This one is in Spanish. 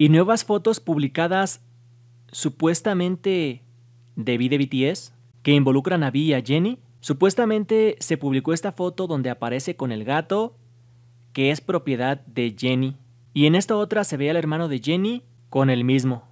y nuevas fotos publicadas supuestamente de V de BTS que involucran a V y a Jenny. Supuestamente se publicó esta foto donde aparece con el gato que es propiedad de Jenny. Y en esta otra se ve al hermano de Jenny con el mismo.